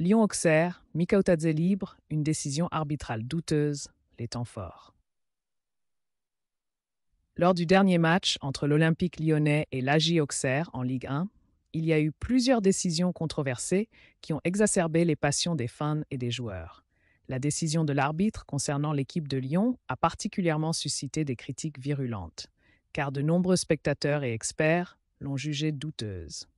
Lyon-Auxerre, Mikautadze libre, une décision arbitrale douteuse, les temps forts. Lors du dernier match entre l'Olympique lyonnais et l'AJ Auxerre en Ligue 1, il y a eu plusieurs décisions controversées qui ont exacerbé les passions des fans et des joueurs. La décision de l'arbitre concernant l'équipe de Lyon a particulièrement suscité des critiques virulentes, car de nombreux spectateurs et experts l'ont jugée douteuse.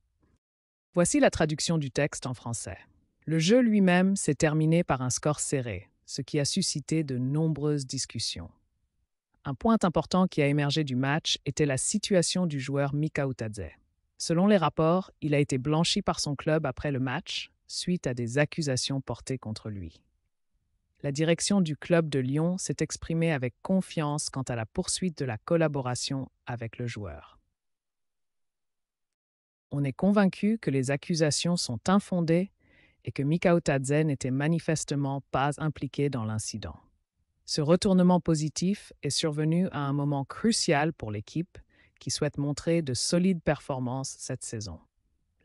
Voici la traduction du texte en français. Le jeu lui-même s'est terminé par un score serré, ce qui a suscité de nombreuses discussions. Un point important qui a émergé du match était la situation du joueur Mika Utadze. Selon les rapports, il a été blanchi par son club après le match, suite à des accusations portées contre lui. La direction du club de Lyon s'est exprimée avec confiance quant à la poursuite de la collaboration avec le joueur. On est convaincu que les accusations sont infondées et que Mikao Tadze n'était manifestement pas impliqué dans l'incident. Ce retournement positif est survenu à un moment crucial pour l'équipe qui souhaite montrer de solides performances cette saison.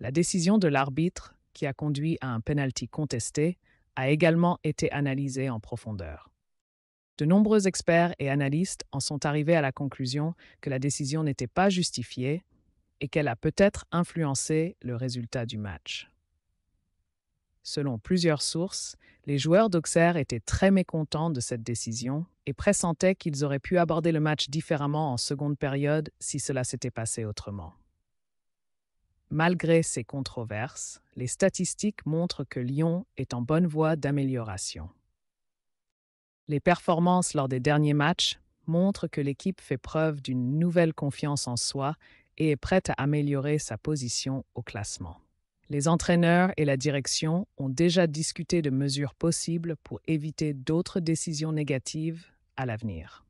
La décision de l'arbitre, qui a conduit à un penalty contesté, a également été analysée en profondeur. De nombreux experts et analystes en sont arrivés à la conclusion que la décision n'était pas justifiée et qu'elle a peut-être influencé le résultat du match. Selon plusieurs sources, les joueurs d'Auxerre étaient très mécontents de cette décision et pressentaient qu'ils auraient pu aborder le match différemment en seconde période si cela s'était passé autrement. Malgré ces controverses, les statistiques montrent que Lyon est en bonne voie d'amélioration. Les performances lors des derniers matchs montrent que l'équipe fait preuve d'une nouvelle confiance en soi et est prête à améliorer sa position au classement. Les entraîneurs et la direction ont déjà discuté de mesures possibles pour éviter d'autres décisions négatives à l'avenir.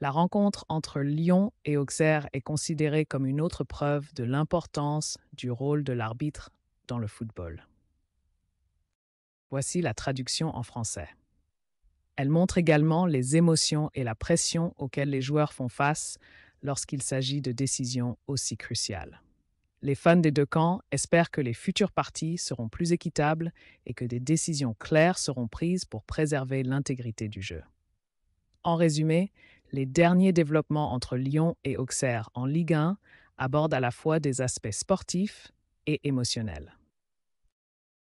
La rencontre entre Lyon et Auxerre est considérée comme une autre preuve de l'importance du rôle de l'arbitre dans le football. Voici la traduction en français. Elle montre également les émotions et la pression auxquelles les joueurs font face lorsqu'il s'agit de décisions aussi cruciales. Les fans des deux camps espèrent que les futurs parties seront plus équitables et que des décisions claires seront prises pour préserver l'intégrité du jeu. En résumé, les derniers développements entre Lyon et Auxerre en Ligue 1 abordent à la fois des aspects sportifs et émotionnels.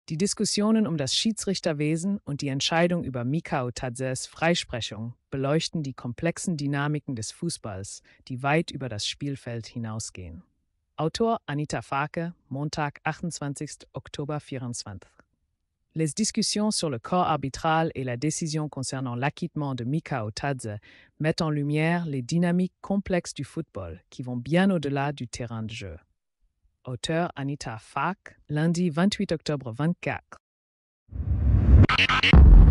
Die Diskussionen um das Schiedsrichterwesen und die Entscheidung über Mikao Tadzes Freisprechung beleuchten die komplexen Dynamiken des Fußballs, die weit über das Spielfeld hinausgehen. Autor Anita Farke, Montag, 28. octobre 24. Les discussions sur le corps arbitral et la décision concernant l'acquittement de Mika Otadze mettent en lumière les dynamiques complexes du football qui vont bien au-delà du terrain de jeu. Auteur Anita Farke, lundi 28 octobre 24.